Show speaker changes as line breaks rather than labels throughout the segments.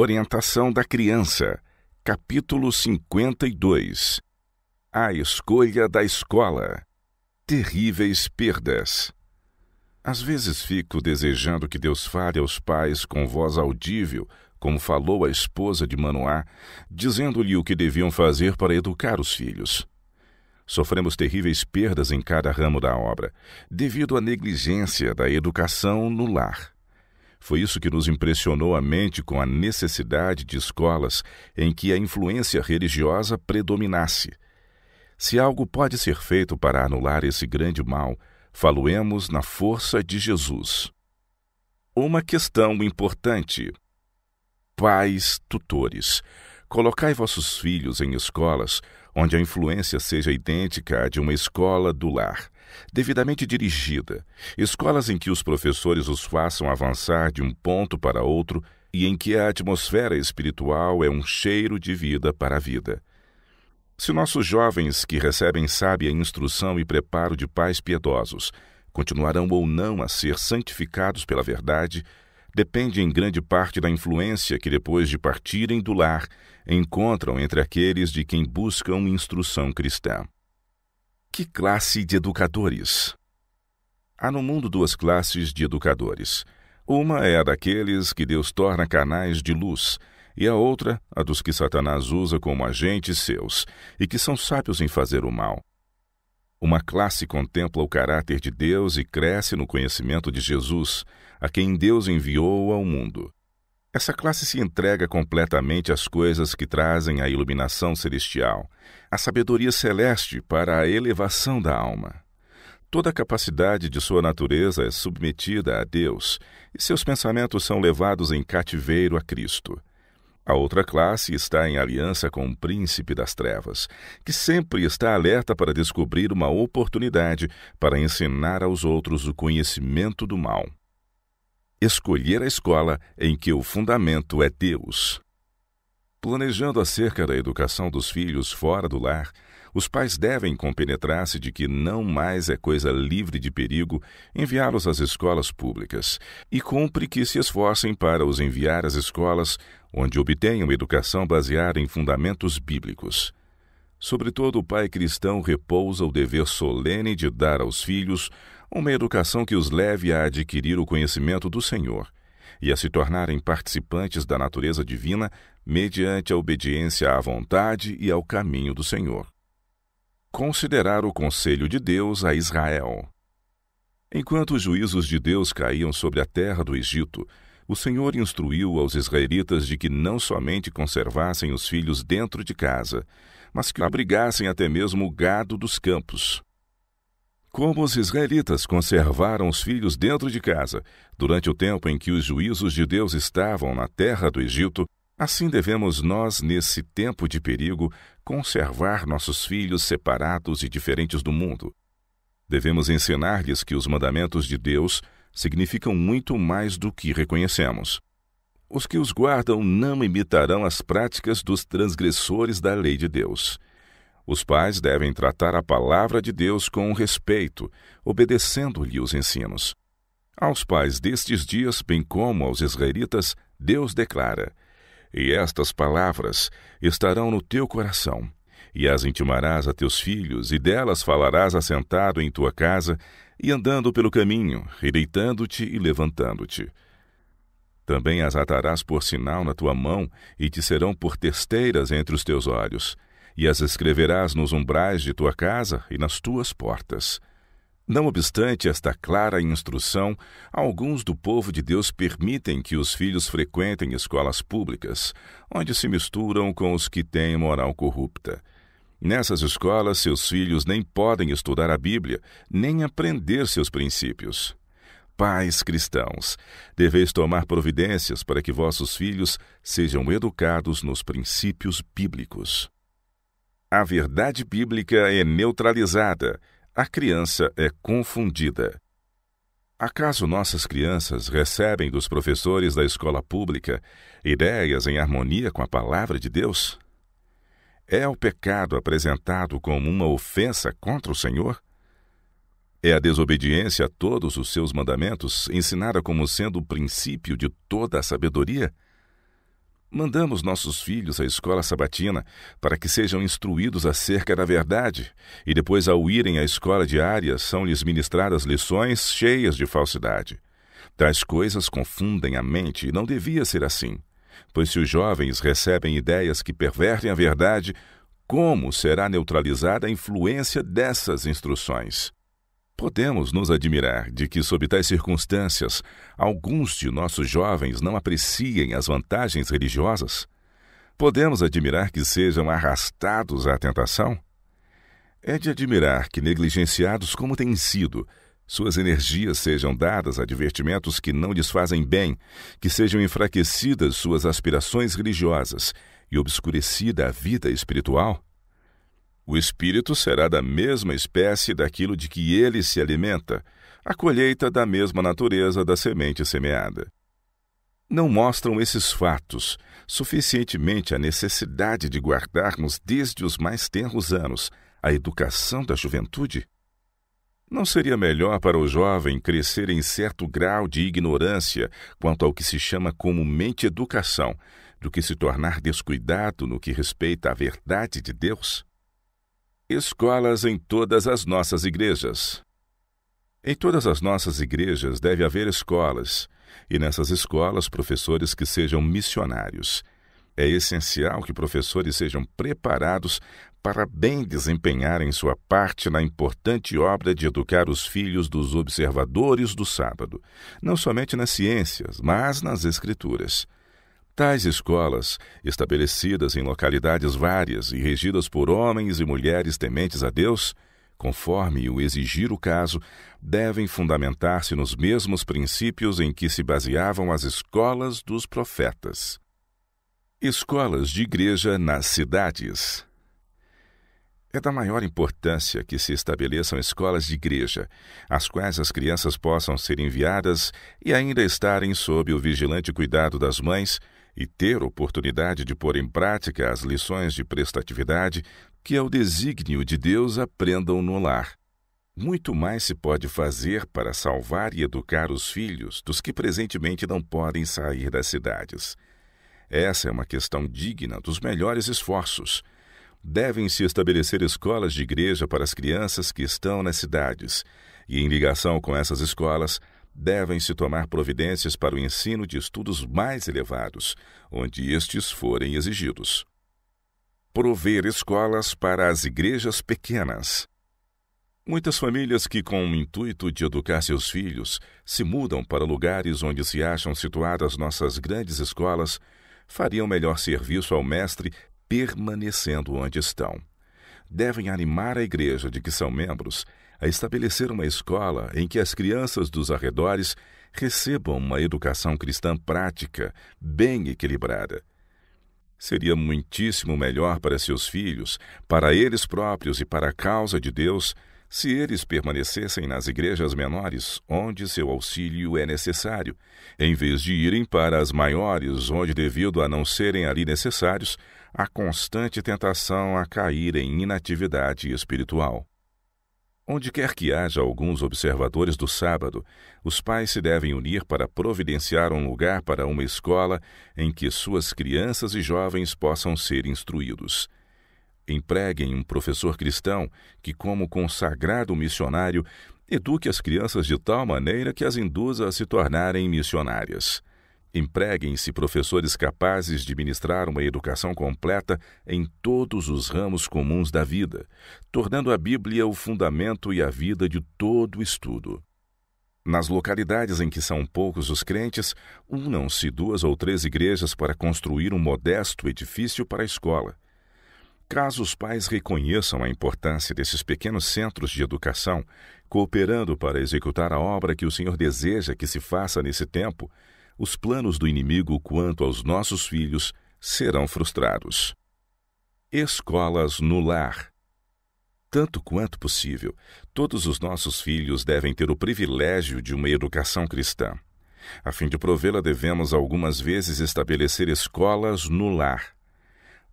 Orientação da Criança, capítulo 52 A Escolha da Escola Terríveis Perdas Às vezes fico desejando que Deus fale aos pais com voz audível, como falou a esposa de Manoá, dizendo-lhe o que deviam fazer para educar os filhos. Sofremos terríveis perdas em cada ramo da obra, devido à negligência da educação no lar. Foi isso que nos impressionou a mente com a necessidade de escolas em que a influência religiosa predominasse. Se algo pode ser feito para anular esse grande mal, faloemos na força de Jesus. Uma questão importante. Pais tutores. Colocai vossos filhos em escolas onde a influência seja idêntica à de uma escola do lar, devidamente dirigida, escolas em que os professores os façam avançar de um ponto para outro e em que a atmosfera espiritual é um cheiro de vida para a vida. Se nossos jovens que recebem sábia instrução e preparo de pais piedosos continuarão ou não a ser santificados pela verdade, depende em grande parte da influência que, depois de partirem do lar, encontram entre aqueles de quem buscam instrução cristã. Que classe de educadores? Há no mundo duas classes de educadores. Uma é a daqueles que Deus torna canais de luz, e a outra, a dos que Satanás usa como agentes seus, e que são sábios em fazer o mal, uma classe contempla o caráter de Deus e cresce no conhecimento de Jesus, a quem Deus enviou ao mundo. Essa classe se entrega completamente às coisas que trazem a iluminação celestial, a sabedoria celeste para a elevação da alma. Toda a capacidade de sua natureza é submetida a Deus e seus pensamentos são levados em cativeiro a Cristo. A outra classe está em aliança com o príncipe das trevas, que sempre está alerta para descobrir uma oportunidade para ensinar aos outros o conhecimento do mal. Escolher a escola em que o fundamento é Deus. Planejando acerca da educação dos filhos fora do lar, os pais devem compenetrar-se de que não mais é coisa livre de perigo enviá-los às escolas públicas, e cumpre que se esforcem para os enviar às escolas onde obtenham educação baseada em fundamentos bíblicos. Sobre todo o pai cristão repousa o dever solene de dar aos filhos uma educação que os leve a adquirir o conhecimento do Senhor e a se tornarem participantes da natureza divina mediante a obediência à vontade e ao caminho do Senhor. Considerar o conselho de Deus a Israel. Enquanto os juízos de Deus caíam sobre a terra do Egito, o Senhor instruiu aos israelitas de que não somente conservassem os filhos dentro de casa, mas que abrigassem até mesmo o gado dos campos. Como os israelitas conservaram os filhos dentro de casa durante o tempo em que os juízos de Deus estavam na terra do Egito, assim devemos nós, nesse tempo de perigo, conservar nossos filhos separados e diferentes do mundo. Devemos ensinar-lhes que os mandamentos de Deus significam muito mais do que reconhecemos. Os que os guardam não imitarão as práticas dos transgressores da lei de Deus. Os pais devem tratar a palavra de Deus com respeito, obedecendo-lhe os ensinos. Aos pais destes dias, bem como aos israelitas, Deus declara: E estas palavras estarão no teu coração, e as intimarás a teus filhos, e delas falarás assentado em tua casa, e andando pelo caminho, reitando te e levantando-te. Também as atarás por sinal na tua mão, e te serão por testeiras entre os teus olhos, e as escreverás nos umbrais de tua casa e nas tuas portas. Não obstante esta clara instrução, alguns do povo de Deus permitem que os filhos frequentem escolas públicas, onde se misturam com os que têm moral corrupta. Nessas escolas, seus filhos nem podem estudar a Bíblia, nem aprender seus princípios. Pais cristãos, deveis tomar providências para que vossos filhos sejam educados nos princípios bíblicos. A verdade bíblica é neutralizada, a criança é confundida. Acaso nossas crianças recebem dos professores da escola pública ideias em harmonia com a palavra de Deus? É o pecado apresentado como uma ofensa contra o Senhor? É a desobediência a todos os seus mandamentos, ensinada como sendo o princípio de toda a sabedoria? Mandamos nossos filhos à escola sabatina para que sejam instruídos acerca da verdade, e depois, ao irem à escola diária, são-lhes ministradas lições cheias de falsidade. Tais coisas confundem a mente e não devia ser assim pois se os jovens recebem ideias que pervertem a verdade, como será neutralizada a influência dessas instruções? Podemos nos admirar de que, sob tais circunstâncias, alguns de nossos jovens não apreciem as vantagens religiosas? Podemos admirar que sejam arrastados à tentação? É de admirar que, negligenciados como têm sido, suas energias sejam dadas a divertimentos que não lhes fazem bem, que sejam enfraquecidas suas aspirações religiosas e obscurecida a vida espiritual? O espírito será da mesma espécie daquilo de que ele se alimenta, a colheita da mesma natureza da semente semeada. Não mostram esses fatos suficientemente a necessidade de guardarmos desde os mais tenros anos a educação da juventude? Não seria melhor para o jovem crescer em certo grau de ignorância quanto ao que se chama comumente educação, do que se tornar descuidado no que respeita à verdade de Deus? Escolas em todas as nossas igrejas. Em todas as nossas igrejas deve haver escolas, e nessas escolas professores que sejam missionários. É essencial que professores sejam preparados para bem desempenharem sua parte na importante obra de educar os filhos dos observadores do sábado, não somente nas ciências, mas nas escrituras. Tais escolas, estabelecidas em localidades várias e regidas por homens e mulheres tementes a Deus, conforme o exigir o caso, devem fundamentar-se nos mesmos princípios em que se baseavam as escolas dos profetas. Escolas de igreja nas cidades. É da maior importância que se estabeleçam escolas de igreja, às quais as crianças possam ser enviadas e ainda estarem sob o vigilante cuidado das mães e ter oportunidade de pôr em prática as lições de prestatividade que ao desígnio de Deus aprendam no lar. Muito mais se pode fazer para salvar e educar os filhos dos que presentemente não podem sair das cidades. Essa é uma questão digna dos melhores esforços devem se estabelecer escolas de igreja para as crianças que estão nas cidades, e em ligação com essas escolas, devem se tomar providências para o ensino de estudos mais elevados, onde estes forem exigidos. Prover escolas para as igrejas pequenas. Muitas famílias que, com o intuito de educar seus filhos, se mudam para lugares onde se acham situadas nossas grandes escolas, fariam melhor serviço ao mestre permanecendo onde estão. Devem animar a igreja de que são membros a estabelecer uma escola em que as crianças dos arredores recebam uma educação cristã prática, bem equilibrada. Seria muitíssimo melhor para seus filhos, para eles próprios e para a causa de Deus, se eles permanecessem nas igrejas menores, onde seu auxílio é necessário, em vez de irem para as maiores, onde, devido a não serem ali necessários, a constante tentação a cair em inatividade espiritual. Onde quer que haja alguns observadores do sábado, os pais se devem unir para providenciar um lugar para uma escola em que suas crianças e jovens possam ser instruídos. Empreguem um professor cristão que, como consagrado missionário, eduque as crianças de tal maneira que as induza a se tornarem missionárias. Empreguem-se professores capazes de ministrar uma educação completa em todos os ramos comuns da vida, tornando a Bíblia o fundamento e a vida de todo estudo. Nas localidades em que são poucos os crentes, unam-se duas ou três igrejas para construir um modesto edifício para a escola. Caso os pais reconheçam a importância desses pequenos centros de educação, cooperando para executar a obra que o Senhor deseja que se faça nesse tempo, os planos do inimigo quanto aos nossos filhos serão frustrados. Escolas no lar. Tanto quanto possível, todos os nossos filhos devem ter o privilégio de uma educação cristã. A fim de provê-la, devemos algumas vezes estabelecer escolas no lar.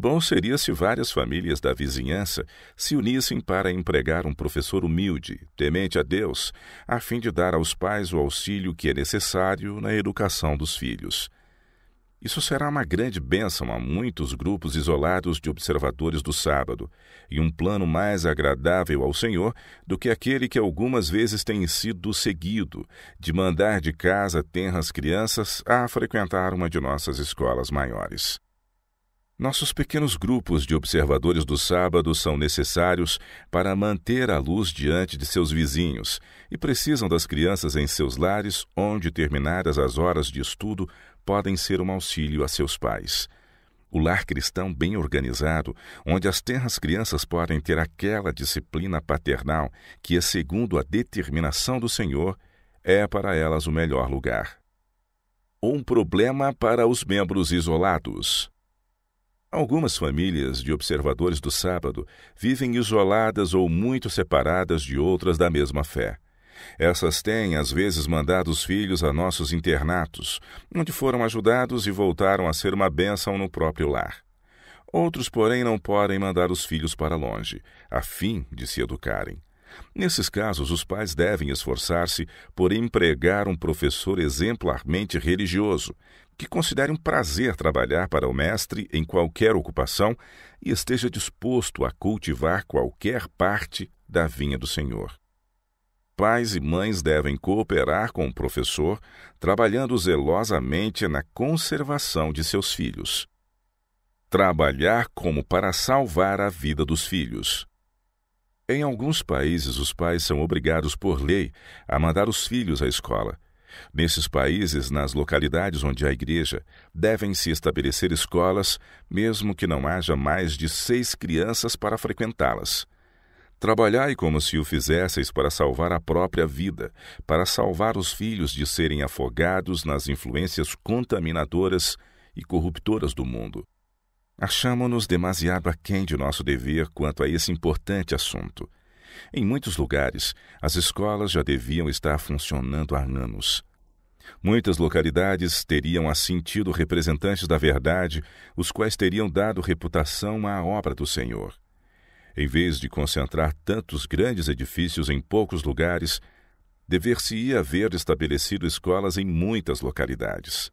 Bom seria se várias famílias da vizinhança se unissem para empregar um professor humilde, temente a Deus, a fim de dar aos pais o auxílio que é necessário na educação dos filhos. Isso será uma grande bênção a muitos grupos isolados de observadores do sábado, e um plano mais agradável ao Senhor do que aquele que algumas vezes tem sido seguido, de mandar de casa tenras crianças a frequentar uma de nossas escolas maiores. Nossos pequenos grupos de observadores do sábado são necessários para manter a luz diante de seus vizinhos e precisam das crianças em seus lares, onde terminadas as horas de estudo podem ser um auxílio a seus pais. O lar cristão bem organizado, onde as terras crianças podem ter aquela disciplina paternal que é segundo a determinação do Senhor, é para elas o melhor lugar. Um problema para os membros isolados. Algumas famílias de observadores do sábado vivem isoladas ou muito separadas de outras da mesma fé. Essas têm, às vezes, mandado os filhos a nossos internatos, onde foram ajudados e voltaram a ser uma bênção no próprio lar. Outros, porém, não podem mandar os filhos para longe, a fim de se educarem. Nesses casos, os pais devem esforçar-se por empregar um professor exemplarmente religioso, que considere um prazer trabalhar para o Mestre em qualquer ocupação e esteja disposto a cultivar qualquer parte da vinha do Senhor. Pais e mães devem cooperar com o professor, trabalhando zelosamente na conservação de seus filhos. Trabalhar como para salvar a vida dos filhos. Em alguns países, os pais são obrigados por lei a mandar os filhos à escola Nesses países, nas localidades onde há igreja, devem se estabelecer escolas, mesmo que não haja mais de seis crianças para frequentá-las. Trabalhai como se o fizesseis para salvar a própria vida, para salvar os filhos de serem afogados nas influências contaminadoras e corruptoras do mundo. Achamo-nos demasiado aquém de nosso dever quanto a esse importante assunto. Em muitos lugares, as escolas já deviam estar funcionando há anos. Muitas localidades teriam assim tido representantes da verdade, os quais teriam dado reputação à obra do Senhor. Em vez de concentrar tantos grandes edifícios em poucos lugares, dever-se-ia haver estabelecido escolas em muitas localidades.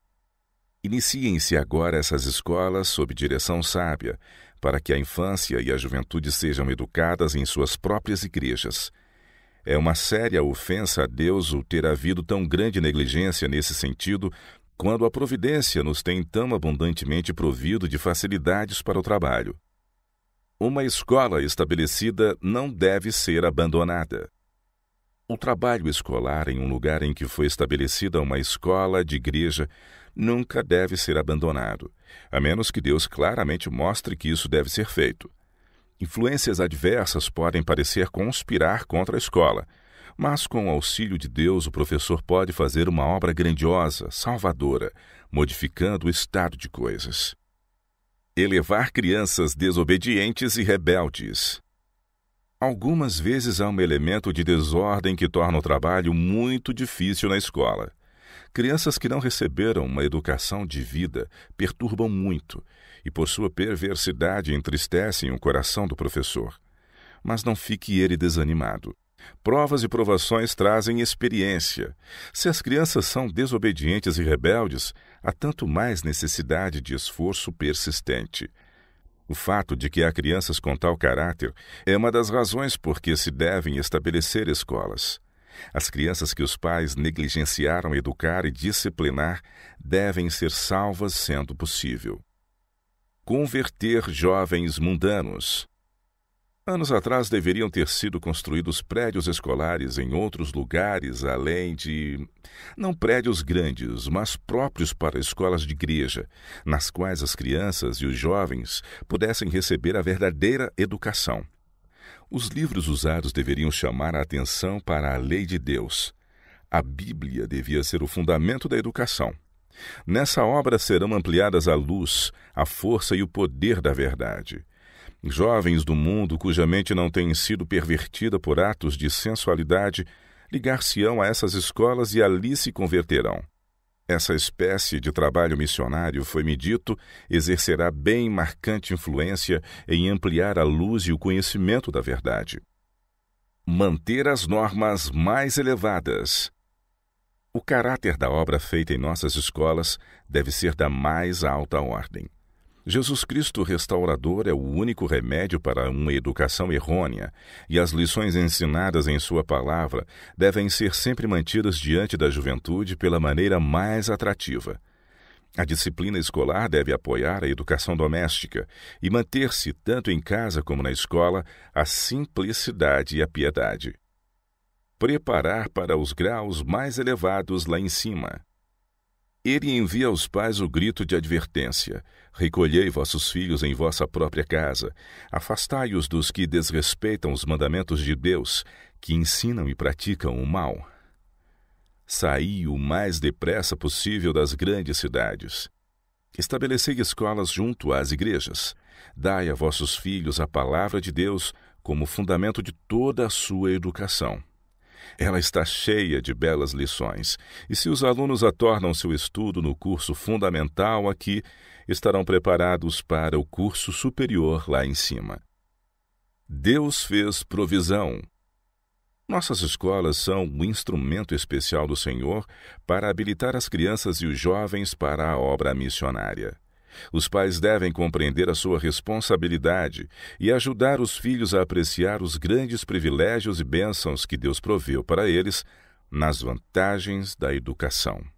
Iniciem-se agora essas escolas sob direção sábia, para que a infância e a juventude sejam educadas em suas próprias igrejas. É uma séria ofensa a Deus o ter havido tão grande negligência nesse sentido, quando a providência nos tem tão abundantemente provido de facilidades para o trabalho. Uma escola estabelecida não deve ser abandonada. O trabalho escolar em um lugar em que foi estabelecida uma escola de igreja nunca deve ser abandonado, a menos que Deus claramente mostre que isso deve ser feito. Influências adversas podem parecer conspirar contra a escola, mas com o auxílio de Deus, o professor pode fazer uma obra grandiosa, salvadora, modificando o estado de coisas. Elevar crianças desobedientes e rebeldes. Algumas vezes há um elemento de desordem que torna o trabalho muito difícil na escola. Crianças que não receberam uma educação de vida perturbam muito e, por sua perversidade, entristecem o coração do professor. Mas não fique ele desanimado. Provas e provações trazem experiência. Se as crianças são desobedientes e rebeldes, há tanto mais necessidade de esforço persistente. O fato de que há crianças com tal caráter é uma das razões por que se devem estabelecer escolas. As crianças que os pais negligenciaram educar e disciplinar devem ser salvas sendo possível. Converter jovens mundanos. Anos atrás deveriam ter sido construídos prédios escolares em outros lugares, além de. não prédios grandes, mas próprios para escolas de igreja, nas quais as crianças e os jovens pudessem receber a verdadeira educação. Os livros usados deveriam chamar a atenção para a lei de Deus. A Bíblia devia ser o fundamento da educação. Nessa obra serão ampliadas a luz, a força e o poder da verdade. Jovens do mundo cuja mente não tem sido pervertida por atos de sensualidade ligar-se-ão a essas escolas e ali se converterão. Essa espécie de trabalho missionário, foi-me dito, exercerá bem marcante influência em ampliar a luz e o conhecimento da verdade. Manter as normas mais elevadas. O caráter da obra feita em nossas escolas deve ser da mais alta ordem. Jesus Cristo restaurador é o único remédio para uma educação errônea, e as lições ensinadas em Sua palavra devem ser sempre mantidas diante da juventude pela maneira mais atrativa. A disciplina escolar deve apoiar a educação doméstica e manter-se, tanto em casa como na escola, a simplicidade e a piedade. Preparar para os graus mais elevados lá em cima. Ele envia aos pais o grito de advertência: Recolhei vossos filhos em vossa própria casa, afastai-os dos que desrespeitam os mandamentos de Deus, que ensinam e praticam o mal. Saí o mais depressa possível das grandes cidades. Estabelecei escolas junto às igrejas. Dai a vossos filhos a palavra de Deus como fundamento de toda a sua educação. Ela está cheia de belas lições, e se os alunos a tornam seu estudo no curso fundamental aqui, estarão preparados para o curso superior lá em cima. Deus fez provisão. Nossas escolas são um instrumento especial do Senhor para habilitar as crianças e os jovens para a obra missionária. Os pais devem compreender a sua responsabilidade e ajudar os filhos a apreciar os grandes privilégios e bênçãos que Deus proveu para eles nas vantagens da educação.